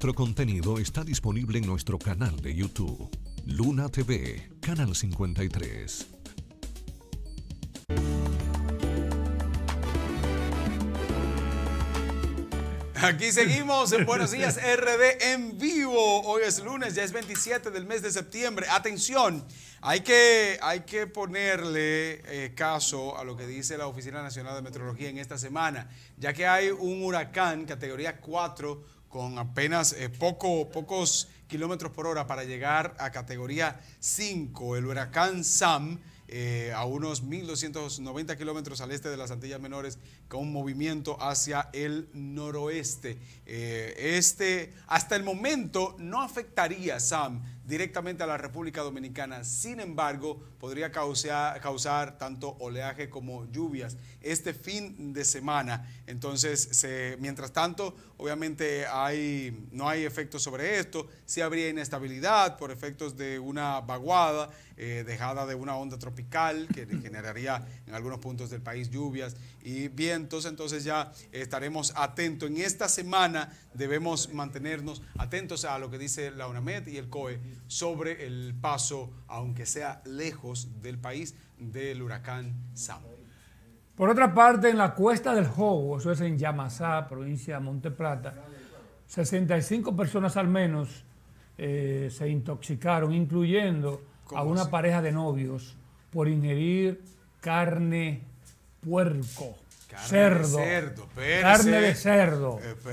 Nuestro contenido está disponible en nuestro canal de YouTube, Luna TV, Canal 53. Aquí seguimos en Buenos Días RD en vivo. Hoy es lunes, ya es 27 del mes de septiembre. Atención, hay que, hay que ponerle eh, caso a lo que dice la Oficina Nacional de Meteorología en esta semana, ya que hay un huracán categoría 4 con apenas eh, poco, pocos kilómetros por hora para llegar a categoría 5. El huracán Sam, eh, a unos 1.290 kilómetros al este de las Antillas Menores, con movimiento hacia el noroeste. Eh, este, hasta el momento, no afectaría Sam directamente a la República Dominicana. Sin embargo, podría causar, tanto oleaje como lluvias este fin de semana. Entonces, se, mientras tanto, obviamente hay, no hay efectos sobre esto. Si habría inestabilidad por efectos de una vaguada eh, dejada de una onda tropical que generaría en algunos puntos del país lluvias y vientos. Entonces ya estaremos atentos. En esta semana debemos mantenernos atentos a lo que dice la UNAMED y el COE sobre el paso, aunque sea lejos del país, del huracán Sam. Por otra parte, en la cuesta del Jogo, eso es en Yamasá, provincia de Monte Plata, 65 personas al menos eh, se intoxicaron, incluyendo a una pareja de novios, por ingerir carne puerco cerdo. De cerdo carne de cerdo. Y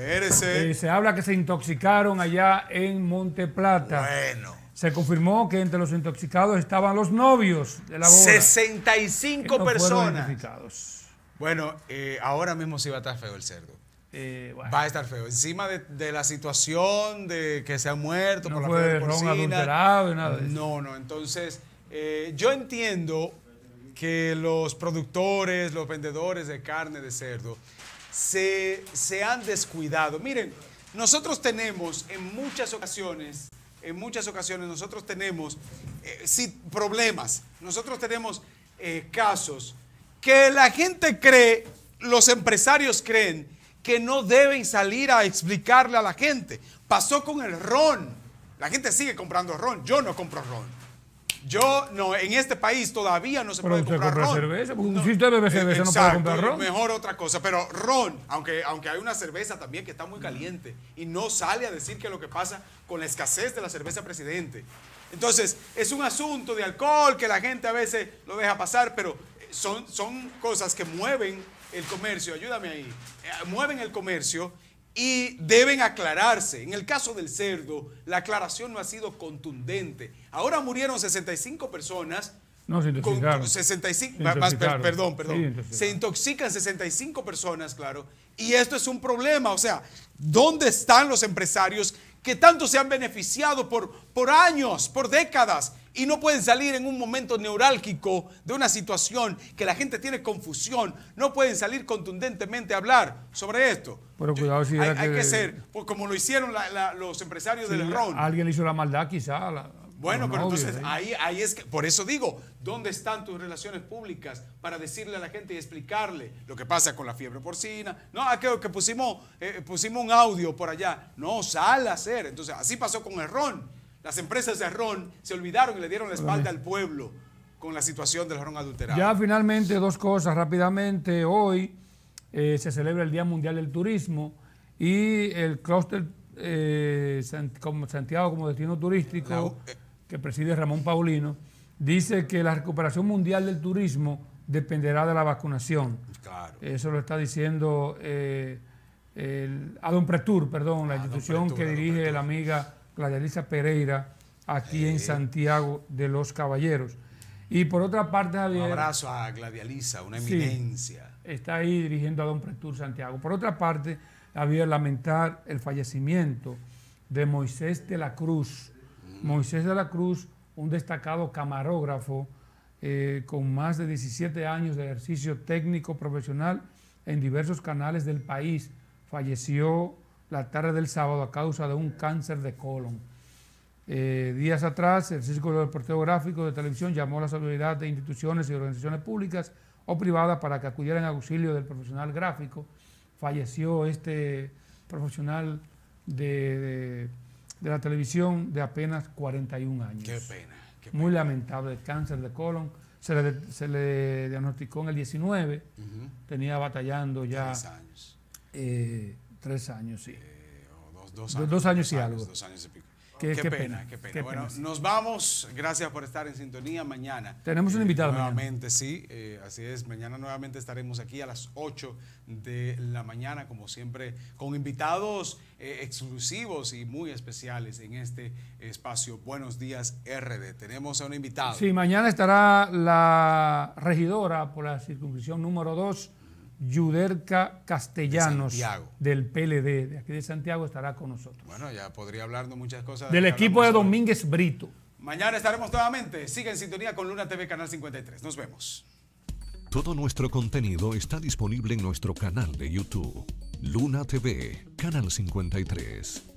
eh, se habla que se intoxicaron allá en Monte Plata. Bueno. Se confirmó que entre los intoxicados estaban los novios de la boda. 65 personas. Bueno, eh, ahora mismo sí va a estar feo el cerdo. Eh, va a estar feo. Encima de, la situación de que se ha muerto por la fe de No, no. Entonces, yo entiendo que los productores, los vendedores de carne de cerdo se, han descuidado. Miren, nosotros tenemos en muchas ocasiones, en muchas ocasiones nosotros tenemos eh, problemas, nosotros tenemos eh, casos que la gente cree, los empresarios creen que no deben salir a explicarle a la gente. Pasó con el ron. La gente sigue comprando ron. Yo no compro ron. Yo, no, en este país todavía no se pero puede comprar ron. cerveza. Porque un si usted bebe cerveza, no puede comprar ron. Mejor otra cosa. Pero ron, aunque, aunque hay una cerveza también que está muy caliente y no sale a decir que lo que pasa con la escasez de la cerveza presidente. Entonces, es un asunto de alcohol que la gente a veces lo deja pasar, pero eh, son, son cosas que mueven el comercio. Ayúdame ahí. Eh, mueven el comercio y deben aclararse. En el caso del cerdo, la aclaración no ha sido contundente. Ahora murieron 65 personas. No, se intoxicaron. 65, perdón, perdón. se intoxican 65 personas, claro. Y esto es un problema. O sea, ¿dónde están los empresarios que tanto se han beneficiado por, por años, por décadas, y no pueden salir en un momento neurálgico de una situación que la gente tiene confusión, no pueden salir contundentemente a hablar sobre esto. Pero cuidado si hay, que, ser, pues como lo hicieron los empresarios del ron. Alguien hizo la maldad quizá. La, bueno, pero, entonces ¿eh? ahí, ahí es que, por eso digo, ¿dónde están tus relaciones públicas para decirle a la gente y explicarle lo que pasa con la fiebre porcina? No, creo que pusimos, eh, pusimos un audio por allá. No, sale a hacer. Entonces, así pasó con el ron. Las empresas de ron se olvidaron y le dieron la espalda al pueblo con la situación del ron adulterado. Ya finalmente, dos cosas rápidamente. Hoy eh, se celebra el Día Mundial del Turismo y el clúster Santiago como destino turístico que preside Ramón Paulino, dice que la recuperación mundial del turismo dependerá de la vacunación. Eso lo está diciendo eh, a don Pretur, perdón, la ah, institución que dirige la amiga Gladializa Pereira aquí en eh. Santiago de los Caballeros. Y por otra parte, había Un abrazo a Gladializa, una eminencia. está ahí dirigiendo a Don Pretur Santiago. Por otra parte, había lamentar el fallecimiento de Moisés de la Cruz, Moisés de la Cruz, un destacado camarógrafo eh, con más de 17 años de ejercicio técnico profesional en diversos canales del país, falleció la tarde del sábado a causa de un cáncer de colon. Eh, días atrás, el Círculo de Porteo Gráfico de Televisión llamó a la autoridades de instituciones y organizaciones públicas o privadas para que acudieran a auxilio del profesional gráfico. Falleció este profesional de de la televisión de apenas 41 años. Qué pena. Qué Muy lamentable, el cáncer de colon. Se le, se le diagnosticó en el 19, tenía batallando ya. Tres años. Eh, tres años, sí. Eh, dos, años. y algo. Dos años y pico. Qué, pena, qué, pena, Bueno, nos vamos. Gracias por estar en sintonía mañana. Tenemos un eh, invitado. nuevamente, sí. Eh, así es. Mañana nuevamente estaremos aquí a las 8 de la mañana, como siempre, con invitados eh, exclusivos y muy especiales en este espacio. Buenos días, RD. Tenemos a un invitado. Sí, mañana estará la regidora por la circunscripción número 2 Yuderca Castellanos del PLD, de aquí de Santiago, estará con nosotros. Bueno, ya podría hablar de muchas cosas. Del equipo de Domínguez Brito. Mañana estaremos nuevamente. Sigue en sintonía con Luna TV Canal 53. Nos vemos. Todo nuestro contenido está disponible en nuestro canal de YouTube. Luna TV, Canal 53.